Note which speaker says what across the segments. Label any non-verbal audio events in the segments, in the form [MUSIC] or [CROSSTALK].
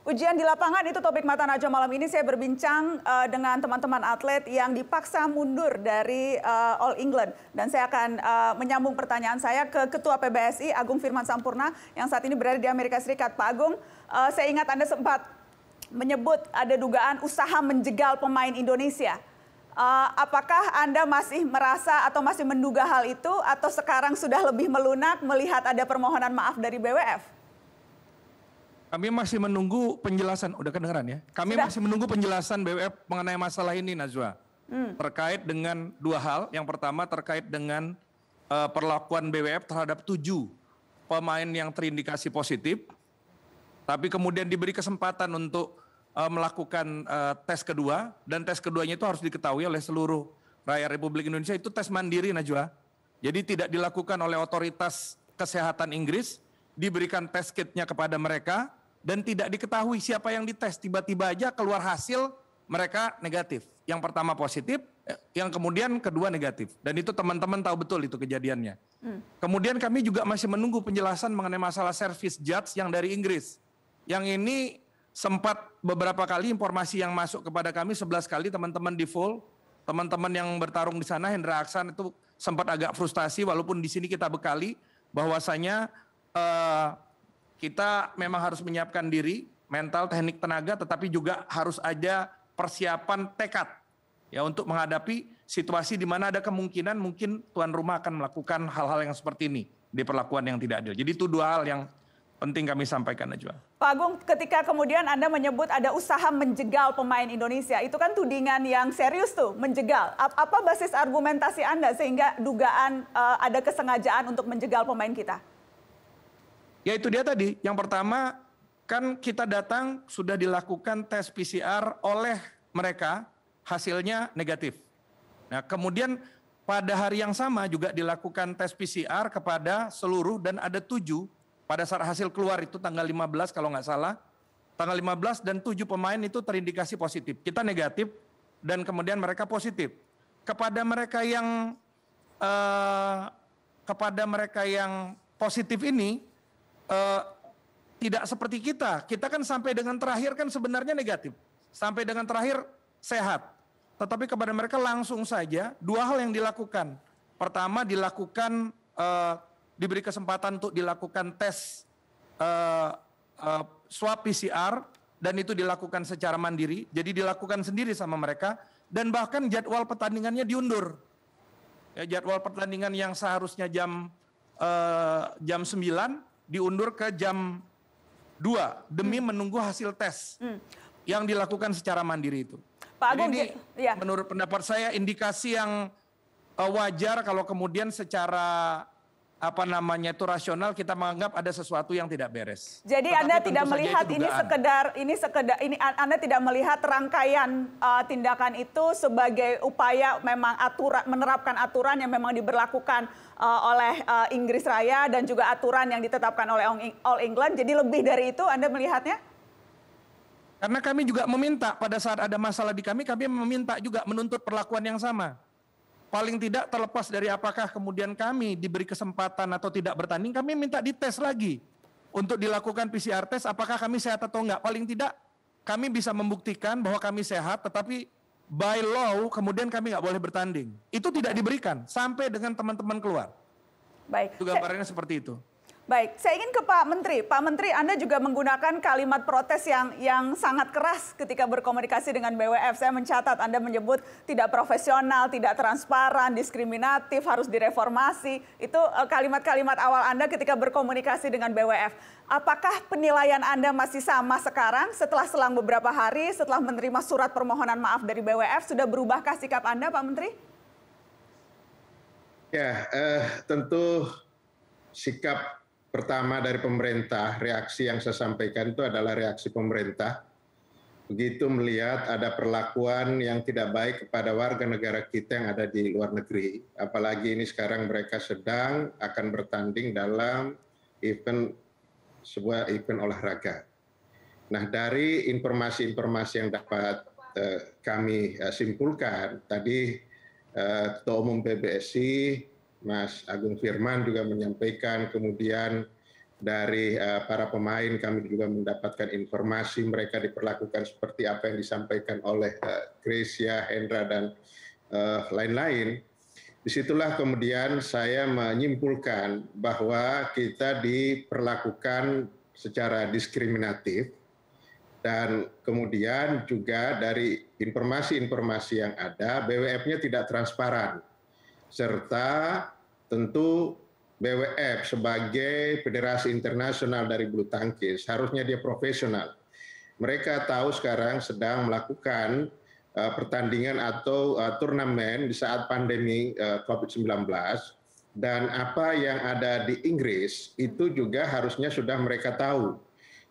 Speaker 1: Ujian di lapangan itu topik mata najwa malam ini saya berbincang uh, dengan teman-teman atlet yang dipaksa mundur dari uh, All England dan saya akan uh, menyambung pertanyaan saya ke Ketua PBSI Agung Firman Sampurna yang saat ini berada di Amerika Serikat. Pak Agung, uh, saya ingat Anda sempat menyebut ada dugaan usaha menjegal pemain Indonesia. Uh, apakah Anda masih merasa atau masih menduga hal itu atau sekarang sudah lebih melunak melihat ada permohonan maaf dari BWF?
Speaker 2: Kami masih menunggu penjelasan, udah kedengeran ya. Kami Sudah. masih menunggu penjelasan BWF mengenai masalah ini Najwa. Hmm. Terkait dengan dua hal. Yang pertama terkait dengan uh, perlakuan BWF terhadap tujuh pemain yang terindikasi positif. Tapi kemudian diberi kesempatan untuk uh, melakukan uh, tes kedua. Dan tes keduanya itu harus diketahui oleh seluruh rakyat Republik Indonesia. Itu tes mandiri Najwa. Jadi tidak dilakukan oleh otoritas kesehatan Inggris. Diberikan tes kitnya kepada mereka dan tidak diketahui siapa yang dites. Tiba-tiba aja keluar hasil mereka negatif. Yang pertama positif, eh, yang kemudian kedua negatif. Dan itu teman-teman tahu betul itu kejadiannya. Hmm. Kemudian kami juga masih menunggu penjelasan mengenai masalah service judge yang dari Inggris. Yang ini sempat beberapa kali informasi yang masuk kepada kami 11 kali teman-teman di full, teman-teman yang bertarung di sana Hendra Aksan itu sempat agak frustasi walaupun di sini kita bekali bahwasanya uh, kita memang harus menyiapkan diri, mental, teknik, tenaga, tetapi juga harus ada persiapan tekad ya untuk menghadapi situasi di mana ada kemungkinan mungkin tuan rumah akan melakukan hal-hal yang seperti ini di perlakuan yang tidak adil. Jadi itu dua hal yang penting kami sampaikan Najwa.
Speaker 1: Pak Agung, ketika kemudian Anda menyebut ada usaha menjegal pemain Indonesia, itu kan tudingan yang serius tuh, menjegal. Apa basis argumentasi Anda sehingga dugaan uh, ada kesengajaan untuk menjegal pemain kita?
Speaker 2: Ya itu dia tadi. Yang pertama kan kita datang sudah dilakukan tes PCR oleh mereka hasilnya negatif. Nah kemudian pada hari yang sama juga dilakukan tes PCR kepada seluruh dan ada tujuh pada saat hasil keluar itu tanggal 15 kalau nggak salah. Tanggal 15 dan tujuh pemain itu terindikasi positif. Kita negatif dan kemudian mereka positif. Kepada mereka yang eh, kepada mereka yang positif ini uh, tidak seperti kita. Kita kan sampai dengan terakhir kan sebenarnya negatif. Sampai dengan terakhir sehat. Tetapi kepada mereka langsung saja dua hal yang dilakukan. Pertama dilakukan uh, diberi kesempatan untuk dilakukan tes uh, uh, swab PCR dan itu dilakukan secara mandiri. Jadi dilakukan sendiri sama mereka dan bahkan jadwal pertandingannya diundur. Ya, jadwal pertandingan yang seharusnya jam uh, jam 9 diundur ke jam 2 demi hmm. menunggu hasil tes hmm. yang dilakukan secara mandiri itu. Pak Agung, Jadi ini, ya. Iya. menurut pendapat saya indikasi yang uh, wajar kalau kemudian secara apa namanya itu rasional kita menganggap ada sesuatu yang tidak beres. Jadi Tetapi Anda tidak melihat ini sekedar
Speaker 1: ini sekedar ini Anda tidak melihat rangkaian uh, tindakan itu sebagai upaya memang aturan menerapkan aturan yang memang diberlakukan uh, oleh uh, Inggris Raya dan juga aturan yang ditetapkan oleh All England. Jadi lebih dari itu Anda melihatnya?
Speaker 2: Karena kami juga meminta pada saat ada masalah di kami kami meminta juga menuntut perlakuan yang sama paling tidak terlepas dari apakah kemudian kami diberi kesempatan atau tidak bertanding, kami minta dites lagi untuk dilakukan PCR test apakah kami sehat atau enggak. Paling tidak kami bisa membuktikan bahwa kami sehat tetapi by law kemudian kami nggak boleh bertanding. Itu tidak diberikan sampai dengan teman-teman keluar.
Speaker 1: Baik. Itu gambarannya saya, seperti itu. Baik, saya ingin ke Pak Menteri. Pak Menteri, Anda juga menggunakan kalimat protes yang yang sangat keras ketika berkomunikasi dengan BWF. Saya mencatat Anda menyebut tidak profesional, tidak transparan, diskriminatif, harus direformasi. Itu eh, kalimat-kalimat awal Anda ketika berkomunikasi dengan BWF. Apakah penilaian Anda masih sama sekarang setelah selang beberapa hari, setelah menerima surat permohonan maaf dari BWF, sudah berubahkah sikap Anda, Pak Menteri?
Speaker 3: Ya, eh, tentu sikap pertama dari pemerintah, reaksi yang saya sampaikan itu adalah reaksi pemerintah. Begitu melihat ada perlakuan yang tidak baik kepada warga negara kita yang ada di luar negeri, apalagi ini sekarang mereka sedang akan bertanding dalam event sebuah event olahraga. Nah, dari informasi-informasi yang dapat eh, kami eh, simpulkan tadi eh, Ketua Umum PBSI Mas Agung Firman juga menyampaikan, kemudian dari eh, para pemain kami juga mendapatkan informasi mereka diperlakukan seperti apa yang disampaikan oleh eh, Gresia, Hendra dan eh, lain -lain. Disitulah kemudian saya menyimpulkan bahwa kita diperlakukan secara diskriminatif dan kemudian juga dari informasi-informasi yang ada BWF-nya tidak transparan serta tentu BWF sebagai federasi internasional dari bulu tangkis harusnya dia profesional. Mereka tahu sekarang sedang melakukan uh, pertandingan atau uh, turnamen di saat pandemi uh, eh, COVID-19 dan apa yang ada di Inggris itu juga harusnya sudah mereka tahu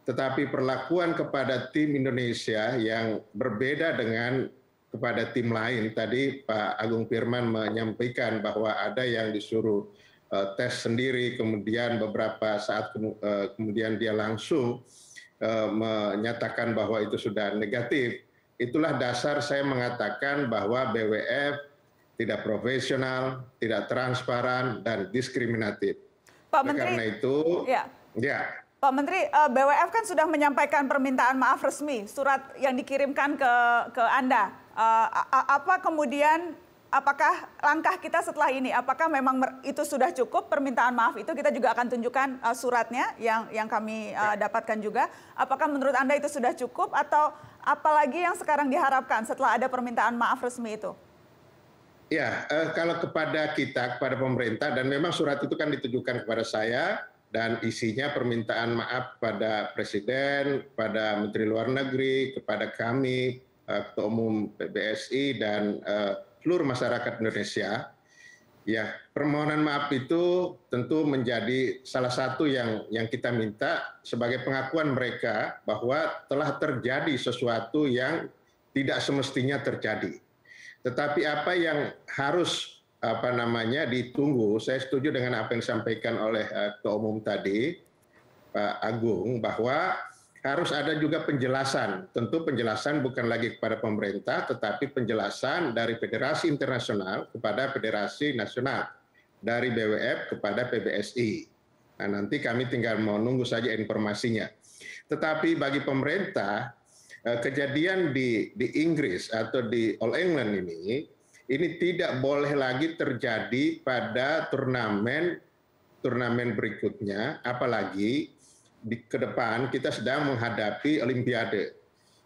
Speaker 3: tetapi perlakuan kepada tim Indonesia yang berbeda dengan kepada tim lain. Tadi Pak Agung Firman menyampaikan bahwa ada yang disuruh eh, tes sendiri, kemudian beberapa saat eh, kemudian dia langsung eh, menyatakan bahwa itu sudah negatif. Itulah dasar saya mengatakan bahwa BWF tidak profesional, tidak transparan, dan diskriminatif. Pak Menteri, karena itu, ya. ya.
Speaker 1: Pak Menteri, BWF kan sudah menyampaikan permintaan maaf resmi, surat yang dikirimkan ke ke Anda Uh, apa kemudian apakah langkah kita setelah ini apakah memang itu sudah cukup permintaan maaf itu kita juga akan tunjukkan uh, suratnya yang yang kami uh, dapatkan juga apakah menurut Anda itu sudah cukup atau apalagi yang sekarang diharapkan setelah ada permintaan maaf resmi itu
Speaker 3: Ya, uh, kalau kepada kita, kepada pemerintah, dan memang surat itu kan ditujukan kepada saya, dan isinya permintaan maaf pada Presiden, pada Menteri Luar Negeri, kepada kami, Eh, Ketua Umum PBSI dan eh, seluruh masyarakat Indonesia. Ya, permohonan maaf itu tentu menjadi salah satu yang yang kita minta sebagai pengakuan mereka bahwa telah terjadi sesuatu yang tidak semestinya terjadi. Tetapi apa yang harus apa namanya ditunggu, saya setuju dengan apa yang disampaikan oleh uh, Ketua Umum tadi, Pak Agung, bahwa harus ada juga penjelasan. Tentu penjelasan bukan lagi kepada pemerintah, tetapi penjelasan dari federasi internasional kepada federasi nasional, dari BWF kepada PBSI. Nah, nanti kami tinggal mau nunggu saja informasinya. Tetapi bagi pemerintah, eh, kejadian di, di Inggris atau di All England ini, ini tidak boleh lagi terjadi pada turnamen turnamen berikutnya, apalagi di ke depan kita sedang menghadapi Olimpiade.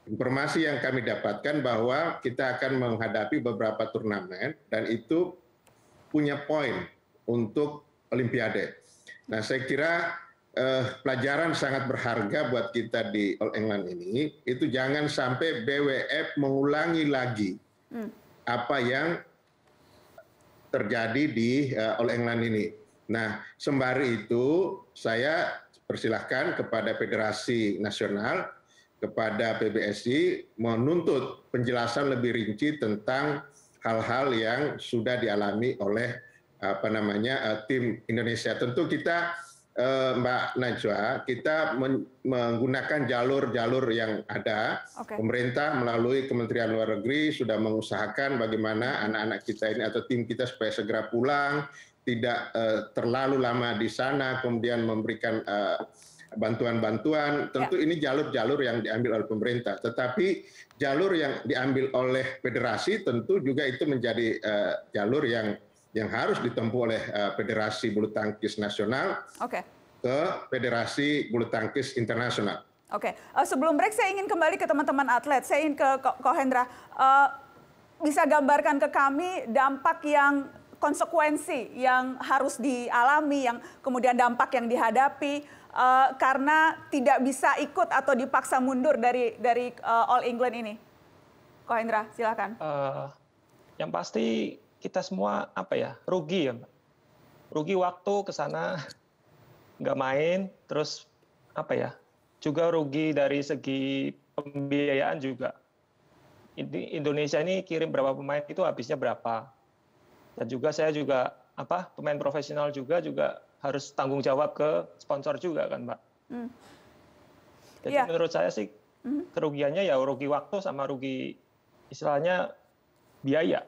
Speaker 3: Informasi yang kami dapatkan bahwa kita akan menghadapi beberapa turnamen dan itu punya poin untuk Olimpiade. Nah, saya kira eh, pelajaran sangat berharga buat kita di All England ini. Itu jangan sampai BWF mengulangi lagi hmm. apa yang terjadi di uh, All England ini. Nah, sembari itu saya persilahkan kepada federasi nasional, kepada PBSI menuntut penjelasan lebih rinci tentang hal-hal yang sudah dialami oleh apa namanya eh, tim Indonesia. Tentu kita eh, Mbak Najwa, kita menggunakan jalur-jalur yang ada. Okay. Pemerintah melalui Kementerian Luar Negeri sudah mengusahakan bagaimana anak-anak kita ini atau tim kita supaya segera pulang, tidak eh, terlalu lama di sana, kemudian memberikan eh, bantuan-bantuan, ya. tentu ya. ini jalur-jalur yang diambil oleh pemerintah. Tetapi jalur yang diambil oleh federasi tentu juga itu menjadi uh, jalur yang yang harus ditempuh oleh uh, Federasi Bulu Tangkis Nasional okay. ke Federasi Bulu Tangkis Internasional.
Speaker 1: Oke, okay. uh, sebelum break saya ingin kembali ke teman-teman atlet. Saya ingin ke Kohendra. Uh, bisa gambarkan ke kami dampak yang konsekuensi yang harus dialami, yang kemudian dampak yang dihadapi uh, karena tidak bisa ikut atau dipaksa mundur dari dari uh, All England ini? Indra, silakan.
Speaker 2: Uh, yang pasti kita semua apa ya rugi ya, rugi waktu ke sana [LAUGHS] nggak main, terus apa ya juga rugi dari segi pembiayaan juga. Indonesia ini kirim berapa pemain itu habisnya berapa dan juga saya juga apa pemain profesional juga juga harus tanggung jawab ke sponsor juga kan mbak hmm. jadi yeah. menurut saya sih hmm. kerugiannya ya rugi waktu sama rugi istilahnya biaya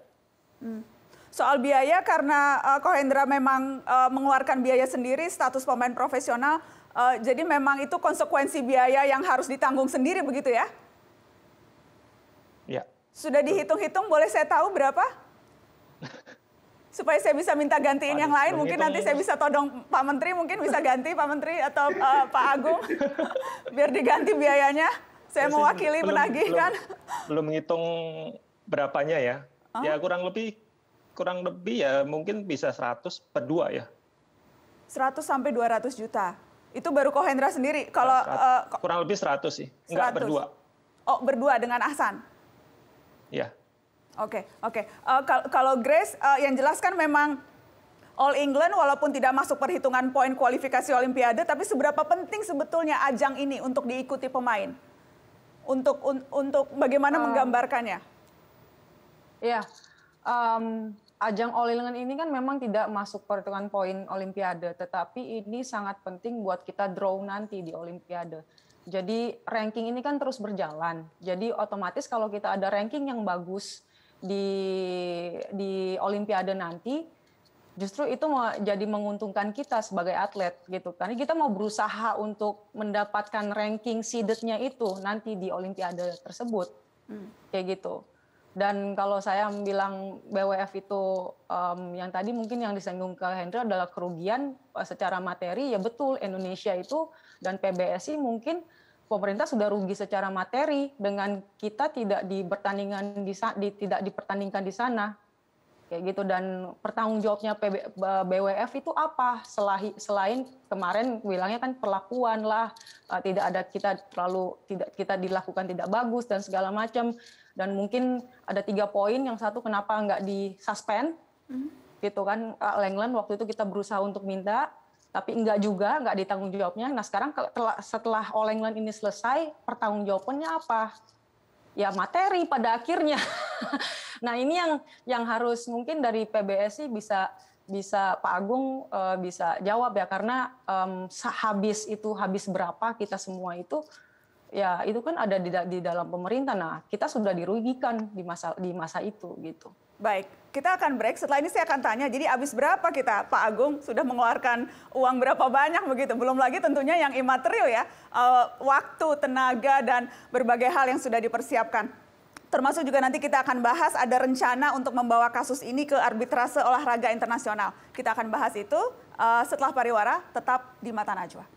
Speaker 1: hmm soal biaya karena uh, Kohendra memang uh, mengeluarkan biaya sendiri status pemain profesional uh, jadi memang itu konsekuensi biaya yang harus ditanggung sendiri begitu ya? Ya. Sudah dihitung-hitung boleh saya tahu berapa? supaya saya bisa minta gantiin Aduh, yang lain. Mungkin nanti saya bisa todong Pak Menteri, mungkin bisa ganti Pak Menteri atau uh, Pak Agung biar diganti biayanya. Saya mewakili belum, menagih belum, kan.
Speaker 2: Belum menghitung berapanya ya. Oh. Ya kurang lebih kurang lebih ya mungkin bisa 100 per dua ya.
Speaker 1: 100 sampai 200 juta. Itu baru Kohendra sendiri. Kalau uh,
Speaker 2: kurang lebih 100 sih. Enggak berdua.
Speaker 1: Oh, berdua dengan Ahsan. Ya. Oke, okay, oke. Okay. Eh, uh, kalau Grace, uh, yang jelaskan memang All England walaupun tidak masuk perhitungan poin kualifikasi Olimpiade, tapi seberapa penting sebetulnya ajang ini untuk diikuti pemain? Untuk un, untuk bagaimana uh, menggambarkannya?
Speaker 4: Iya, um, ajang All England ini kan memang tidak masuk perhitungan poin Olimpiade, tetapi ini sangat penting buat kita draw nanti di Olimpiade. Jadi ranking ini kan terus berjalan. Jadi otomatis kalau kita ada ranking yang bagus, di di Olimpiade nanti justru itu mau jadi menguntungkan kita sebagai atlet gitu karena kita mau berusaha untuk mendapatkan ranking seedednya itu nanti di olimpiade tersebut hmm. kayak gitu dan kalau saya bilang BWF itu um, yang tadi mungkin yang disenggung ke Hendra adalah kerugian eh, secara materi ya betul Indonesia itu dan PBSI mungkin pemerintah sudah rugi secara materi dengan kita tidak di pertandingan di, di tidak dipertandingkan di sana kayak gitu dan pertanggung jawabnya PB, BWF itu apa selain selain kemarin bilangnya kan perlakuan lah eh, tidak ada kita terlalu tidak kita dilakukan tidak bagus dan segala macam dan mungkin ada tiga poin yang satu kenapa nggak di suspend mm -hmm. gitu kan eh, lenglen waktu itu kita berusaha untuk minta tapi enggak juga, enggak ditanggung jawabnya. Nah sekarang setelah all England ini selesai, pertanggung jawabannya apa? Ya materi pada akhirnya. [LAUGHS] nah ini yang yang harus mungkin dari PBSI bisa bisa Pak Agung eh, bisa jawab ya karena um, habis itu habis berapa kita semua itu ya itu kan ada di, di dalam pemerintah. Nah kita sudah dirugikan di masa di masa itu gitu.
Speaker 1: Baik, kita akan break. Setelah ini saya akan tanya, jadi habis berapa kita Pak Agung sudah mengeluarkan uang berapa banyak begitu? Belum lagi tentunya yang imaterial ya, eh, waktu, tenaga, dan berbagai hal yang sudah dipersiapkan. Termasuk juga nanti kita akan bahas ada rencana untuk membawa kasus ini ke arbitrase olahraga internasional. Kita akan bahas itu eh, setelah pariwara, tetap di Mata Najwa.